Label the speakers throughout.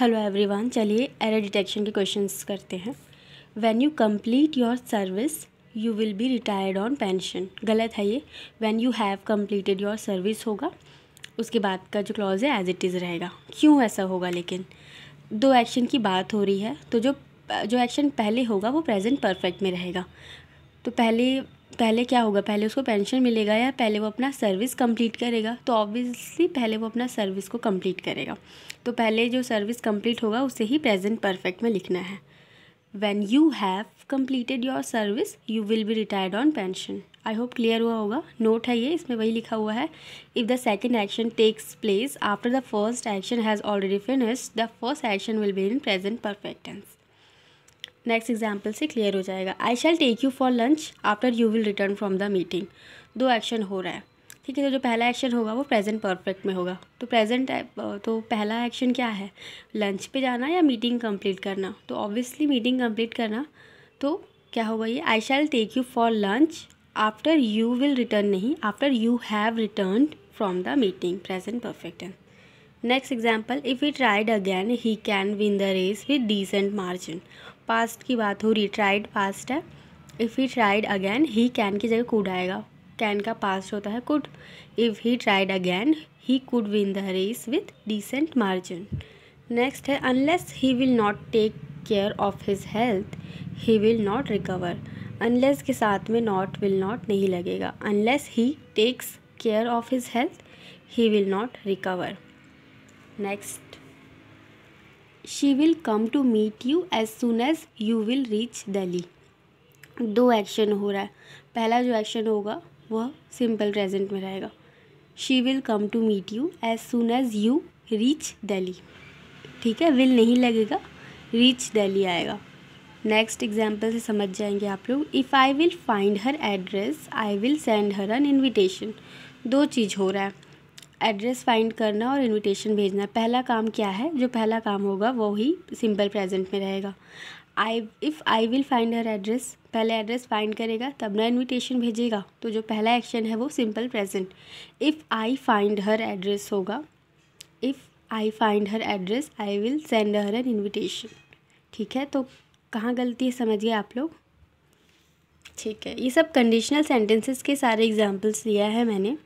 Speaker 1: hello everyone चलिए error detection के questions करते हैं when you complete your service you will be retired on pension गलत है ये when you have completed your service होगा उसके बाद का जो क्लॉज है एज इट इज़ रहेगा क्यों ऐसा होगा लेकिन दो एक्शन की बात हो रही है तो जो जो एक्शन पहले होगा वो प्रेजेंट परफेक्ट में रहेगा तो पहले पहले क्या होगा पहले उसको पेंशन मिलेगा या पहले वो अपना सर्विस कंप्लीट करेगा तो ऑब्वियसली पहले वो अपना सर्विस को कंप्लीट करेगा तो पहले जो सर्विस कंप्लीट होगा उसे ही प्रेजेंट परफेक्ट में लिखना है when you have completed your service you will be retired on pension I hope clear हुआ होगा नोट है ये इसमें वही लिखा हुआ है if the second action takes place after the first action has already finish the first action will be in present perfect and next example से क्लियर हो जाएगा I shall take you for lunch after you will return from the meeting दो action हो रहा है ठीक है तो जो पहला एक्शन होगा वो प्रेजेंट परफेक्ट में होगा तो प्रेजेंट तो पहला एक्शन क्या है लंच पे जाना या मीटिंग कंप्लीट करना तो ऑब्वियसली मीटिंग कंप्लीट करना तो क्या होगा ये I shall take you for lunch after you will return नहीं after you have return from the meeting present perfect है next example if you tried again he can win the race with decent margin past की बात हो रही tried past है if he tried again he can की जगह could आएगा can का पास्ट होता है could if he tried again he could win the race with decent margin next है unless he will not take care of his health he will not recover unless के साथ में not will not नहीं लगेगा unless he takes care of his health he will not recover next she will come to meet you as soon as you will reach Delhi दो action हो रहा है पहला जो एक्शन होगा वह सिंपल प्रेजेंट में रहेगा she will come to meet you as soon as you reach Delhi ठीक है विल नहीं लगेगा रीच दिल्ली आएगा नेक्स्ट एग्जाम्पल से समझ जाएंगे आप लोग if I will find her address I will send her an invitation दो चीज़ हो रहा है एड्रेस फाइंड करना और इनविटेशन भेजना पहला काम क्या है जो पहला काम होगा वो ही सिंपल प्रेजेंट में रहेगा I if I will find her address पहले एड्रेस फाइंड करेगा तब ना इनविटेशन भेजेगा तो जो पहला एक्शन है वो simple present if I find her address होगा if I find her address I will send her an invitation ठीक है तो कहाँ गलती है समझिए आप लोग ठीक है ये सब कंडीशनल सेंटेंसेस के सारे एग्जांपल्स लिया है मैंने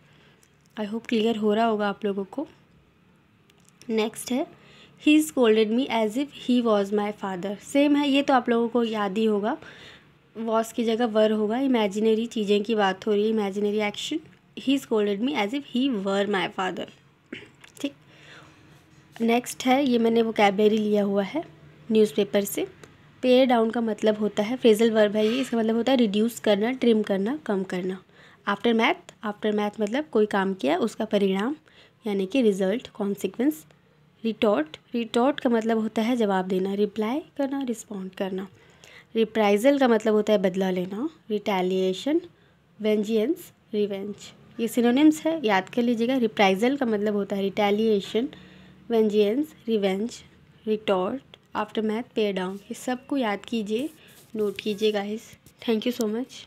Speaker 1: आई होप क्लियर हो रहा होगा आप लोगों को नेक्स्ट है he is scolded me as if he was my father same है ये तो आप लोगों को याद ही होगा वॉज की जगह वर होगा इमेजिनरी चीज़ें की बात हो रही है imaginary action he is scolded me as if he were my father ठीक नेक्स्ट है ये मैंने वो कैबेरी लिया हुआ है न्यूज़पेपर से पेयर डाउन का मतलब होता है फ्रेजल वर्ब है ये इसका मतलब होता है रिड्यूस करना ट्रिम करना कम करना आफ्टर मैथ आफ्टर मैथ मतलब कोई काम किया उसका परिणाम यानी कि रिजल्ट कॉन्सिक्वेंस रिटॉर्ट रिटॉर्ट का मतलब होता है जवाब देना रिप्लाई करना रिस्पॉन्ड करना रिप्राइजल का मतलब होता है बदला लेना रिटेलिएशन वेंजियंस रिवेंज ये सिनोनिम्स है याद कर लीजिएगा रिप्राइजल का मतलब होता है retaliation vengeance revenge retort aftermath मैथ पे डाउन ये सबको याद कीजिए नोट कीजिएगा इस थैंक यू सो मच